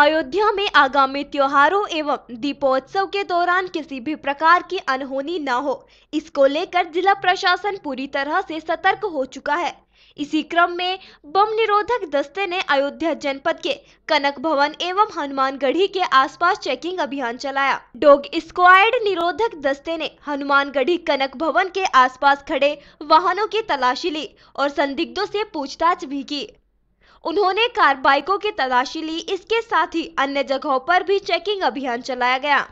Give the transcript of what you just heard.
अयोध्या में आगामी त्योहारों एवं दीपोत्सव के दौरान किसी भी प्रकार की अनहोनी न हो इसको लेकर जिला प्रशासन पूरी तरह से सतर्क हो चुका है इसी क्रम में बम निरोधक दस्ते ने अयोध्या जनपद के कनक भवन एवं हनुमानगढ़ी के आसपास चेकिंग अभियान चलाया डॉग स्क्वाड निरोधक दस्ते ने हनुमानगढ़ी कनक भवन के आसपास खड़े वाहनों की तलाशी ली और संदिग्धों से पूछताछ भी की उन्होंने कार बाइकों की तलाशी ली इसके साथ ही अन्य जगहों पर भी चेकिंग अभियान चलाया गया